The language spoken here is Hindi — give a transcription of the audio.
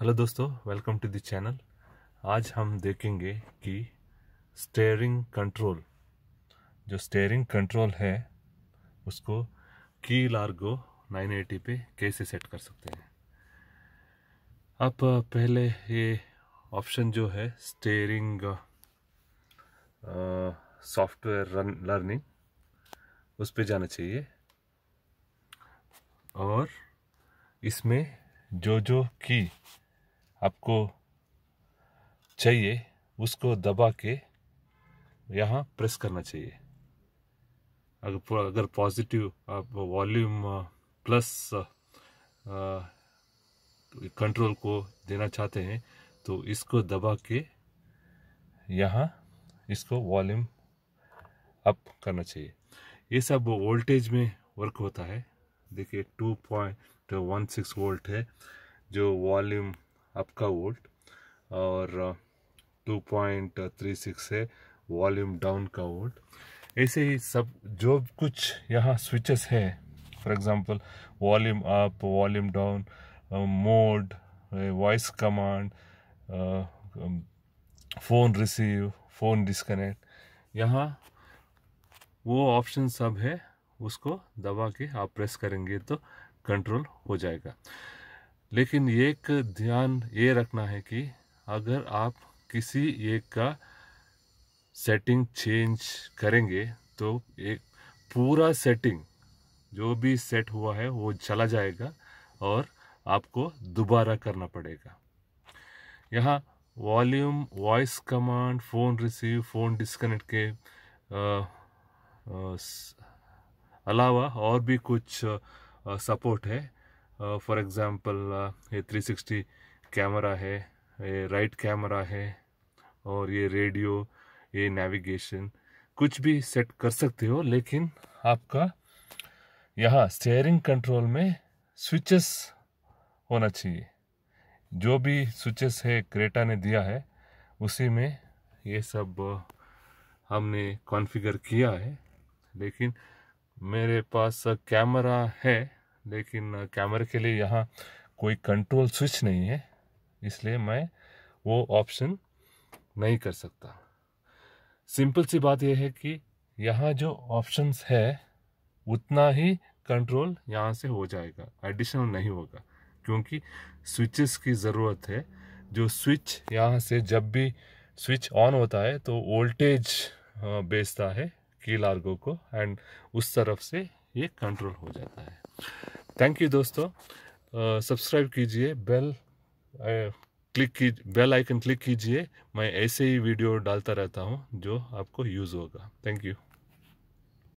हेलो दोस्तों वेलकम टू द चैनल आज हम देखेंगे कि स्टेयरिंग कंट्रोल जो स्टेयरिंग कंट्रोल है उसको की लार्गो 980 पे कैसे सेट कर सकते हैं आप पहले ये ऑप्शन जो है स्टेयरिंग सॉफ्टवेयर रन लर्निंग उस पर जाना चाहिए और इसमें जो जो की आपको चाहिए उसको दबा के यहाँ प्रेस करना चाहिए अगर अगर पॉजिटिव आप वॉल्यूम प्लस कंट्रोल को देना चाहते हैं तो इसको दबा के यहाँ इसको वॉल्यूम अप करना चाहिए ये सब वोल्टेज में वर्क होता है देखिए two point one six volt है जो वॉल्यूम आपका वोल्ट और 2.36 uh, है वॉल्यूम डाउन का वोल्ट ऐसे ही सब जो कुछ यहाँ स्विचेस है for example volume up volume down uh, mode voice command uh, um, phone receive phone disconnect यहाँ वो ऑप्शन सब है उसको दबा के आप प्रेस करेंगे तो कंट्रोल हो जाएगा लेकिन एक ध्यान ये रखना है कि अगर आप किसी एक का सेटिंग चेंज करेंगे तो एक पूरा सेटिंग जो भी सेट हुआ है वो चला जाएगा और आपको दोबारा करना पड़ेगा यहाँ volume voice command phone receive phone disconnect के आ, आ, अलावा और भी कुछ सपोर्ट है फॉर uh, एग्ज़ाम्पल uh, ये 360 कैमरा है ये राइट कैमरा है और ये रेडियो ये नेविगेशन कुछ भी सेट कर सकते हो लेकिन आपका यहाँ स्टेयरिंग कंट्रोल में स्विचेस होना चाहिए जो भी स्विचेस है क्रेटा ने दिया है उसी में ये सब uh, हमने कॉन्फ़िगर किया है लेकिन मेरे पास कैमरा है लेकिन कैमरे के लिए यहाँ कोई कंट्रोल स्विच नहीं है इसलिए मैं वो ऑप्शन नहीं कर सकता सिंपल सी बात यह है कि यहाँ जो ऑप्शंस है उतना ही कंट्रोल यहाँ से हो जाएगा एडिशनल नहीं होगा क्योंकि स्विचेस की ज़रूरत है जो स्विच यहाँ से जब भी स्विच ऑन होता है तो वोल्टेज बेचता है की लार्गो को एंड उस तरफ से ये कंट्रोल हो जाता है थैंक यू दोस्तों सब्सक्राइब कीजिए बेल क्लिक कीजिए बेल आइकन क्लिक कीजिए मैं ऐसे ही वीडियो डालता रहता हूँ जो आपको यूज़ होगा थैंक यू